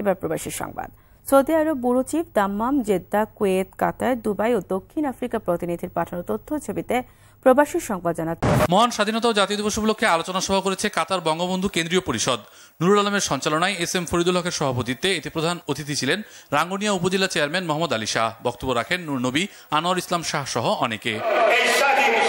এবার প্রবাসী সংবাদ Saudi Arab bureau chief Dammam Jeddah Kuwait Qatar Dubai ও দক্ষিণ আফ্রিকা প্রতিনিধির পাঠানো তথ্য ছবিতে প্রবাসী সংবাদ জানাতে মহান স্বাধীনতা ও জাতীয় দিবস উপলক্ষে আলোচনা সভা করেছে কাতার বঙ্গবন্ধু কেন্দ্রীয় পরিষদ নুরুল আলমের সঞ্চালনায় এস এম ফরিদুল হকের সভাপতিত্বে এতে প্রধান অতিথি ছিলেন রাঙ্গুনিয়া উপজেলা চেয়ারম্যান মোহাম্মদ আলী শাহ বক্তব্য রাখেন নূর নবী আনোয়ার ইসলাম শাহ সহ অনেকে